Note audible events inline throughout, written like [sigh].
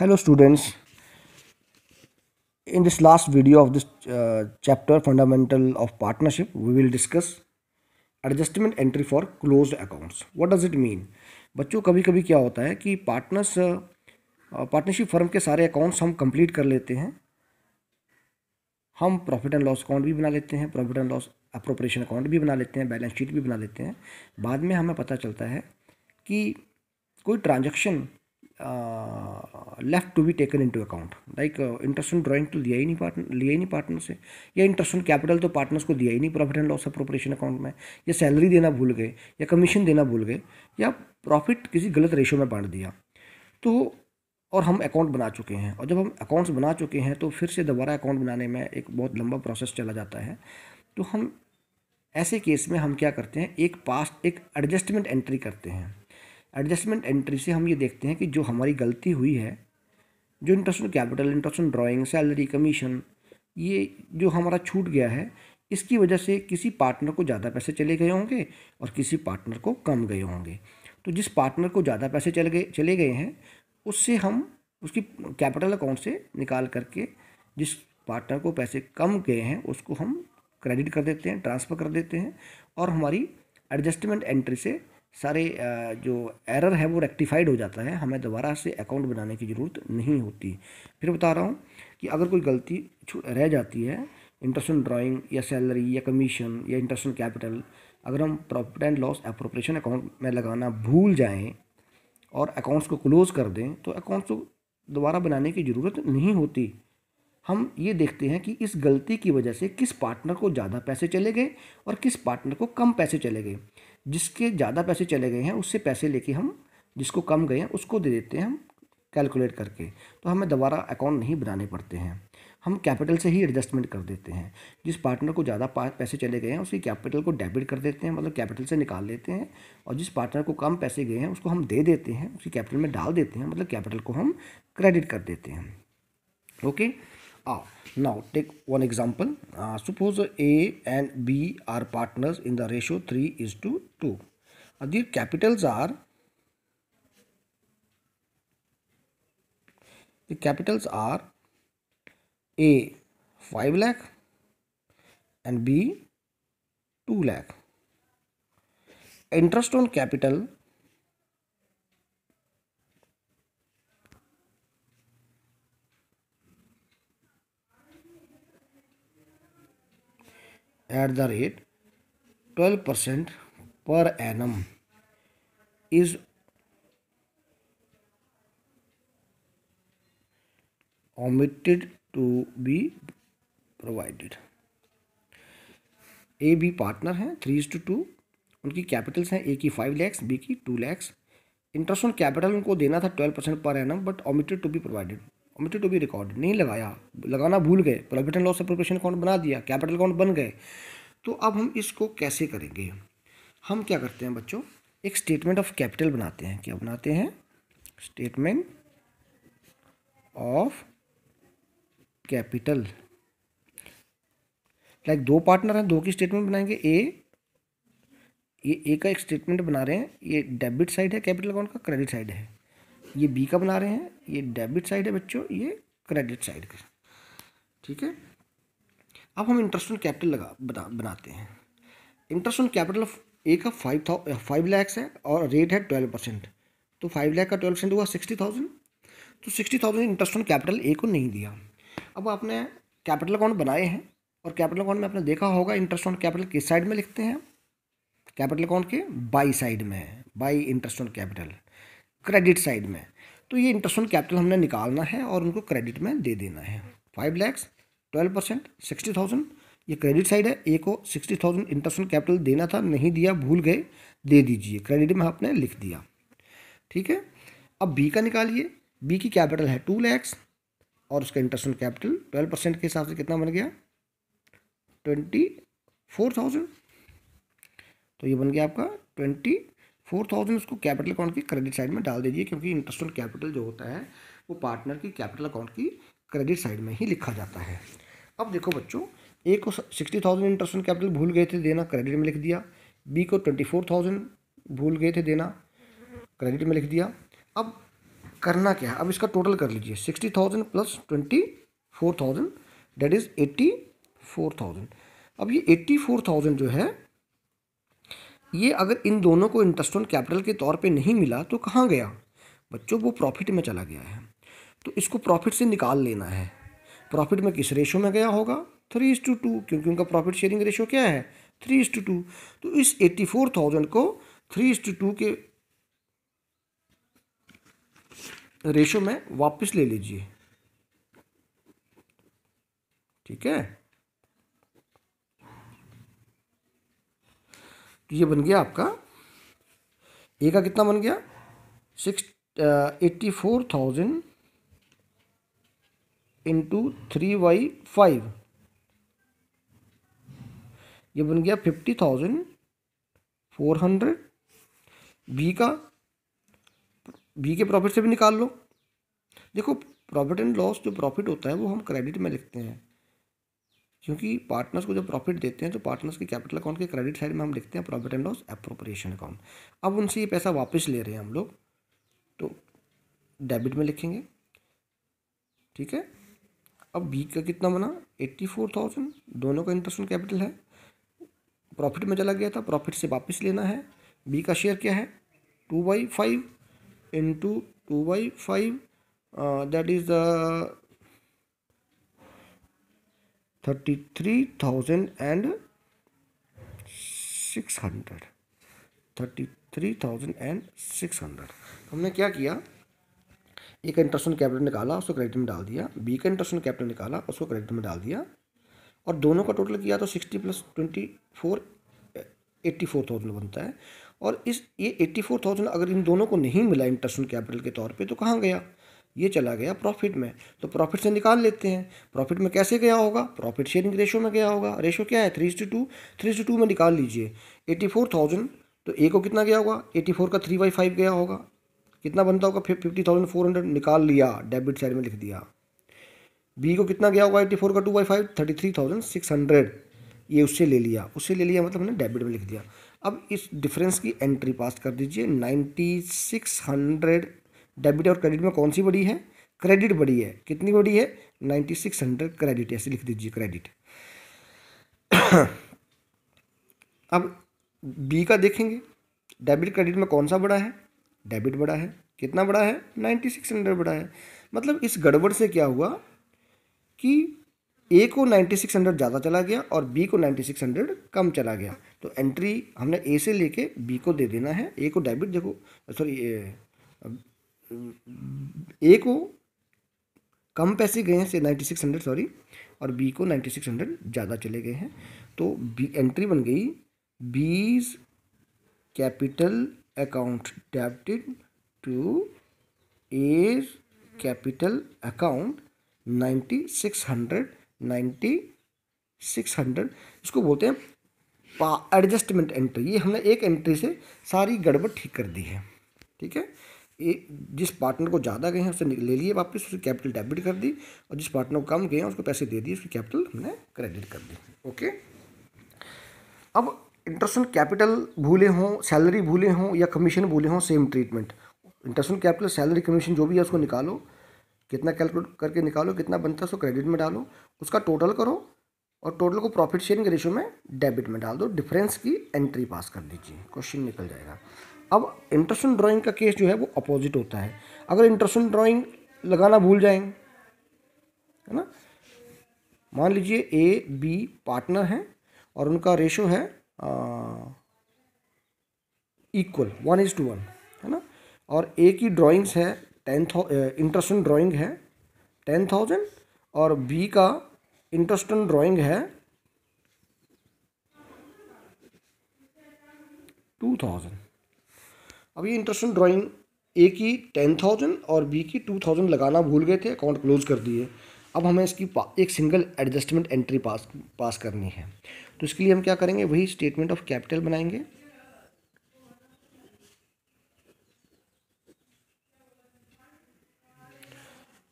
Hello students in this last video of this chapter fundamental of partnership we will discuss adjustment entry for close accounts what does it mean बच्चों कभी कभी क्या होता है कि partners partnership firm के सारे अकाउंट्स हम कंप्लीट कर लेते हैं हम प्रॉफिट एंड लॉस अकाउंट भी बना लेते हैं profit and loss appropriation account भी बना लेते हैं बैलेंस शीट भी बना लेते हैं बाद में हमें पता चलता है कि कोई transaction left to be taken into account like interest drawing तो लिया ही नहीं पार्टनर लिया ही नहीं पार्टनर से या इंटरेस्ट ऑन कैपिटल तो पार्टनर्स को दिया ही नहीं profit and loss appropriation account में या सैलरी देना भूल गए या कमीशन देना भूल गए या प्रॉफिट किसी गलत रेशो में बांट दिया तो और हम अकाउंट बना चुके हैं और जब हम अकाउंट्स बना चुके हैं तो फिर से दोबारा अकाउंट बनाने में एक बहुत लंबा प्रोसेस चला जाता है तो हम ऐसे केस में हम क्या करते हैं एक पास्ट एक एडजस्टमेंट एंट्री करते हैं एडजस्टमेंट एंट्री से हम ये देखते हैं कि जो हमारी गलती हुई है जो interest on capital interest on drawing salary commission ये जो हमारा छूट गया है इसकी वजह से किसी पार्टनर को ज़्यादा पैसे चले गए होंगे और किसी पार्टनर को कम गए होंगे तो जिस पार्टनर को ज़्यादा पैसे चले गए चले गए हैं उससे हम उसकी कैपिटल अकाउंट से निकाल करके जिस पार्टनर को पैसे कम गए हैं उसको हम क्रेडिट कर देते हैं ट्रांसफ़र कर देते हैं और हमारी एडजस्टमेंट एंट्री से सारे जो एरर है वो रेक्टिफाइड हो जाता है हमें दोबारा से अकाउंट बनाने की ज़रूरत नहीं होती फिर बता रहा हूँ कि अगर कोई गलती रह जाती है इंटरेस्ट ड्राइंग या सैलरी या कमीशन या इंटरेस्ट कैपिटल अगर हम profit and loss appropriation account में लगाना भूल जाएं और अकाउंट्स को क्लोज़ कर दें तो अकाउंट्स को दोबारा बनाने की ज़रूरत नहीं होती हम ये देखते हैं कि इस गलती की वजह से किस पार्टनर को ज़्यादा पैसे चले गए और किस पार्टनर को कम पैसे चले गए जिसके ज़्यादा पैसे चले गए हैं उससे पैसे लेके हम जिसको कम गए हैं उसको दे देते हैं हम कैलकुलेट करके तो हमें दोबारा अकाउंट नहीं बनाने पड़ते हैं हम कैपिटल से ही एडजस्टमेंट कर देते हैं जिस पार्टनर को ज़्यादा पैसे चले गए हैं उसकी कैपिटल को डेबिट कर देते हैं मतलब कैपिटल से निकाल लेते हैं और जिस पार्टनर को कम पैसे गए हैं उसको हम दे देते हैं उसकी कैपिटल में डाल देते हैं मतलब कैपिटल को हम क्रेडिट कर देते हैं okay okay? are. Ah, now take one example. Uh, suppose A and B are partners in the ratio 3 is to 2. Uh, their capitals are the capitals are A 5 lakh and B 2 lakh. Interest on capital at the rate twelve percent per annum is omitted to be provided A B partner हैं three is to two उनकी capitals हैं A की five lakhs B की two lakhs interest on capital उनको देना था twelve percent per annum but omitted to be provided omitted to be recorded नहीं लगाया लगाना भूल गए profit and loss appropriation account बना दिया कैपिटल अकाउंट बन गए तो अब हम इसको कैसे करेंगे हम क्या करते हैं बच्चों एक स्टेटमेंट ऑफ कैपिटल बनाते हैं क्या बनाते हैं स्टेटमेंट ऑफ कैपिटल लाइक दो पार्टनर हैं दो की स्टेटमेंट बनाएंगे ए ये ए का एक स्टेटमेंट बना रहे हैं ये डेबिट साइड है कैपिटल अकाउंट का क्रेडिट साइड है ये बी का बना रहे हैं ये डेबिट साइड है बच्चों ये क्रेडिट साइड का ठीक है अब हम इंटरेस्ट ऑन कैपिटल लगा बना बनाते हैं interest on capital of A का फाइव थाउ फाइव लैक्स है और रेट है ट्वेल्व परसेंट तो फाइव लैख का ट्वेल्व परसेंट हुआ सिक्सटी थाउजेंड तो sixty thousand interest on capital A को नहीं दिया अब आपने कैपिटल अकाउंट बनाए हैं और कैपिटल अकाउंट में आपने देखा होगा इंटरेस्ट ऑन कैपिटल किस साइड में लिखते हैं कैपिटल अकाउंट के बाई साइड में है by interest on capital credit side में तो ये इंटरेस्ट ऑन कैपिटल हमने निकालना है और उनको क्रेडिट में दे देना है five lakhs twelve percent sixty thousand ये क्रेडिट साइड है ए को sixty thousand interest on capital देना था नहीं दिया भूल गए दे दीजिए क्रेडिट में आपने लिख दिया ठीक है अब बी का निकालिए बी की कैपिटल है टू लैक्स और उसका interest on capital twelve percent के हिसाब से कितना बन गया ट्वेंटी फोर थाउजेंड तो ये बन गया आपका ट्वेंटी फोर थाउजेंड उसको कैपिटल अकाउंट की क्रेडिट साइड में डाल दीजिए क्योंकि इंटरेस्ट ऑन कैपिटल जो होता है वो पार्टनर की कैपिटल अकाउंट की क्रेडिट साइड में ही लिखा जाता है अब देखो बच्चों ए को sixty thousand interest on capital भूल गए थे देना क्रेडिट में लिख दिया बी को ट्वेंटी फोर थाउजेंड भूल गए थे देना क्रेडिट में लिख दिया अब करना क्या है अब इसका टोटल कर लीजिए sixty thousand plus twenty four thousand that is eighty four thousand अब ये एट्टी फोर थाउजेंड जो है ये अगर इन दोनों को इंटरेस्ट ऑन कैपिटल के तौर पे नहीं मिला तो कहाँ गया बच्चों वो प्रॉफिट में चला गया है तो इसको प्रॉफिट से निकाल लेना है प्रॉफिट में किस रेशो में गया होगा थ्री इज टू टू क्योंकि उनका प्रॉफिट शेयरिंग रेशो क्या है थ्री इज टू टू तो इस एट्टी फोर थाउजेंड को थ्री इज टू टू के रेशो में वापस ले लीजिए ठीक है तो ये बन गया आपका ए का कितना बन गया six eighty four thousand into three by five ये बन गया fifty thousand four hundred B का बी के प्रॉफिट से भी निकाल लो देखो प्रॉफिट एंड लॉस जो प्रॉफिट होता है वो हम क्रेडिट में लिखते हैं क्योंकि पार्टनर्स को जब प्रॉफिट देते हैं तो पार्टनर्स के कैपिटल अकाउंट के क्रेडिट साइड में हम देखते हैं profit and loss appropriation account अब उनसे ये पैसा वापस ले रहे हैं हम लोग तो डेबिट में लिखेंगे ठीक है अब बी का कितना बना एट्टी फोर थाउजेंड दोनों का इंटरेस्ट कैपिटल है प्रॉफिट में चला गया था प्रॉफिट से वापस लेना है बी का शेयर क्या है two by five into two by five that is thirty three thousand and six hundred thirty three thousand and six hundred हमने क्या किया एक का इंटरेस्ट कैपिटल निकाला उसको क्रेडिट में डाल दिया बी का इंटरेस्ट कैपिटल निकाला उसको क्रेडिट में डाल दिया और दोनों का टोटल किया तो sixty plus twenty four eighty four thousand बनता है और इस ये एट्टी फोर थाउजेंड अगर इन दोनों को नहीं मिला इंटरेस्ट कैपिटल के तौर पे तो कहाँ गया ये चला गया प्रॉफिट में तो प्रॉफिट से निकाल लेते हैं प्रॉफिट में कैसे गया होगा प्रॉफिट शेयरिंग रेशो में गया होगा रेशो क्या है three to two three to two में निकाल लीजिए एटी फोर थाउजेंड तो ए को कितना गया होगा एटी फोर का थ्री बाई फाइव गया होगा कितना बनता होगा फिफ्टी थाउजेंड फोर हंड्रेड निकाल लिया डेबिट साइड में लिख दिया बी को कितना गया होगा एटी फोर का two by five thirty three thousand six hundred ये उससे ले लिया उससे ले लिया मतलब हमने डेबिट में लिख दिया अब इस डिफरेंस की एंट्री पास कर दीजिए नाइन्टी सिक्स हंड्रेड डेबिट और क्रेडिट में कौन सी बड़ी है क्रेडिट बड़ी है कितनी बड़ी है नाइन्टी सिक्स हंड्रेड क्रेडिट ऐसे लिख दीजिए क्रेडिट [clears throat] अब बी का देखेंगे डेबिट क्रेडिट में कौन सा बड़ा है डेबिट बड़ा है कितना बड़ा है नाइन्टी सिक्स हंड्रेड बड़ा है मतलब इस गड़बड़ से क्या हुआ कि ए को नाइन्टी सिक्स हंड्रेड ज़्यादा चला गया और बी को नाइन्टी सिक्स हंड्रेड कम चला गया तो एंट्री हमने ए से लेके बी को दे देना है ए को डेबिट देखो सॉरी ए को कम पैसे गए हैं से नाइन्टी सिक्स हंड्रेड सॉरी और बी को नाइन्टी सिक्स हंड्रेड ज़्यादा चले गए हैं तो बी एंट्री बन गई B's capital account debited to A's capital account ninety six hundred ninety six hundred इसको बोलते हैं एडजस्टमेंट एंट्री ये हमने एक एंट्री से सारी गड़बड़ ठीक कर दी है ठीक है जिस पार्टनर को ज़्यादा गए हैं उसे ले लिए वापस उसकी कैपिटल डेबिट कर दी और जिस पार्टनर को कम गए हैं उसको पैसे दे दिए उसकी कैपिटल हमने क्रेडिट कर दी ओके अब इंटरसन कैपिटल भूले हों सैलरी भूले हों या कमीशन भूले हों same treatment interest on capital salary commission जो भी है उसको निकालो कितना कैलकुलेट करके निकालो कितना बनता है उसको क्रेडिट में डालो उसका टोटल करो और टोटल को प्रॉफिट शेयरिंग रेशो में डेबिट में डाल दो डिफरेंस की एंट्री पास कर दीजिए क्वेश्चन निकल जाएगा अब इंटरसन ड्राइंग का केस जो है वो अपोजिट होता है अगर इंटरसन ड्राइंग लगाना भूल जाएंगे है ना मान लीजिए ए बी पार्टनर हैं और उनका रेशो है equal one is to one है ना और ए की ड्राइंग्स है टेन थाउ इंटरसन ड्राइंग है टेन थाउजेंड और बी का इंटरसन ड्राइंग है टू थाउजेंड अब ये इंटरेस्टिंग ड्राइंग ए की टेन थाउजेंड और बी की टू थाउजेंड लगाना भूल गए थे अकाउंट क्लोज कर दिए अब हमें इसकी एक single adjustment entry pass pass करनी है तो इसके लिए हम क्या करेंगे वही स्टेटमेंट ऑफ कैपिटल बनाएंगे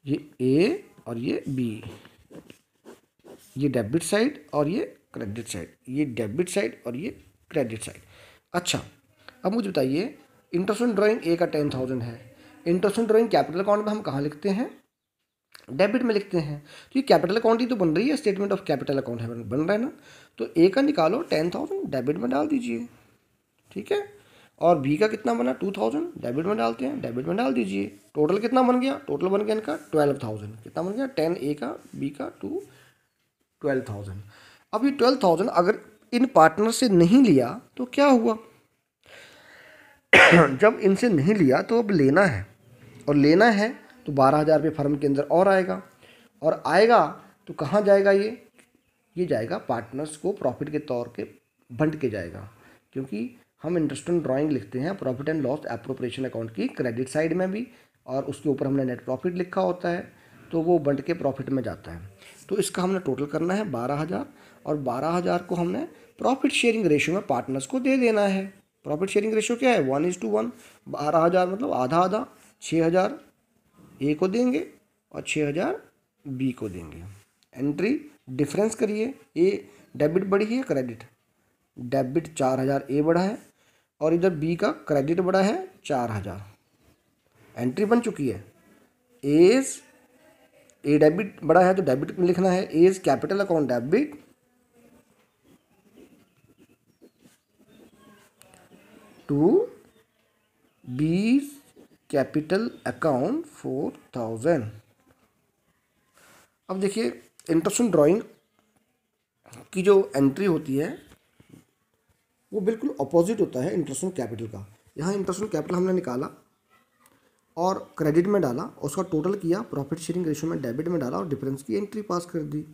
ये ए और ये बी ये डेबिट साइड और ये क्रेडिट साइड ये डेबिट साइड और ये क्रेडिट साइड अच्छा अब मुझे बताइए इंटरेस्ट ड्राइंग ए का टेन थाउजेंड है इंटरेस्ट ड्राइंग कैपिटल अकाउंट में हम कहाँ लिखते हैं डेबिट में लिखते हैं तो ये कैपिटल अकाउंट ही तो बन रही है स्टेटमेंट ऑफ कैपिटल अकाउंट है बन रहा है ना तो ए का निकालो टेन थाउजेंड डेबिट में डाल दीजिए ठीक है और बी का कितना बना टू थाउजेंड डेबिट में डालते हैं डेबिट में डाल दीजिए टोटल कितना बन गया टोटल बन गया इनका ट्वेल्व थाउजेंड कितना बन गया टेन ए का बी का टू ट्वेल्व थाउजेंड अब ये ट्वेल्व थाउजेंड अगर इन पार्टनर से नहीं लिया तो क्या हुआ [coughs] जब इनसे नहीं लिया तो अब लेना है और लेना है तो बारह हज़ार रुपये फर्म के अंदर और आएगा और आएगा तो कहाँ जाएगा ये ये जाएगा पार्टनर्स को प्रॉफिट के तौर के बंट के जाएगा क्योंकि हम इंटरेस्ट ऑन ड्राइंग लिखते हैं profit and loss appropriation account की क्रेडिट साइड में भी और उसके ऊपर हमने नेट प्रॉफिट लिखा होता है तो वो बंट के प्रॉफिट में जाता है तो इसका हमने टोटल करना है बारह हज़ार और बारह हज़ार को हमने प्रॉफिट शेयरिंग रेशियो में पार्टनर्स को दे देना है प्रॉफिट शेयरिंग रेशियो क्या है वन इज टू वन बारह हज़ार मतलब आधा आधा छः हज़ार ए को देंगे और छः हज़ार बी को देंगे एंट्री डिफरेंस करिए ए डेबिट बढ़ी है क्रेडिट डेबिट चार हज़ार ए बढ़ा है और इधर बी का क्रेडिट बढ़ा है चार हज़ार एंट्री बन चुकी है एज ए डेबिट बढ़ा है तो डेबिट लिखना है A's capital account debit to B's capital account four thousand अब देखिए इंटरसन ड्राइंग की जो एंट्री होती है वो बिल्कुल अपोजिट होता है इंटरसन कैपिटल का यहाँ इंटरसन कैपिटल हमने निकाला और क्रेडिट में डाला उसका टोटल किया प्रॉफिट शेयरिंग रेशियो में डेबिट में डाला और डिफरेंस की एंट्री पास कर दी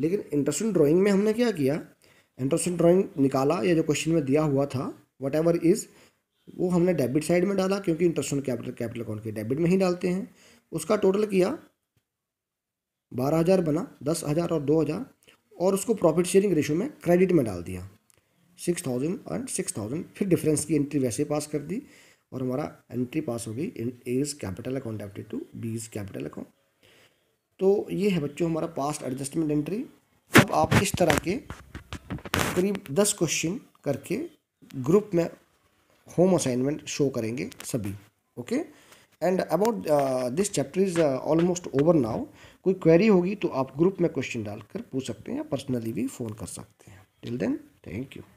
लेकिन इंटरसन ड्राइंग में हमने क्या किया इंटरसन ड्राइंग निकाला या जो क्वेश्चन में दिया हुआ था वट एवर इज़ वो हमने डेबिट साइड में डाला क्योंकि interest on capital capital account के डेबिट में ही डालते हैं उसका टोटल किया बारह हज़ार बना दस हज़ार और दो हज़ार और उसको प्रॉफिट शेयरिंग रेशो में क्रेडिट में डाल दिया six thousand and six thousand फिर डिफरेंस की एंट्री वैसे पास कर दी और हमारा एंट्री पास हो गई A's capital account debited to B's इज़ कैपिटल अकाउंट तो ये है बच्चों हमारा पास्ट एडजस्टमेंट एंट्री अब आप इस तरह के करीब दस क्वेश्चन करके ग्रुप में होम असाइनमेंट शो करेंगे सभी okay and about this chapter is almost over now कोई क्वेरी होगी तो आप ग्रुप में क्वेश्चन डालकर पूछ सकते हैं या पर्सनली भी फ़ोन कर सकते हैं टिल देन थैंक यू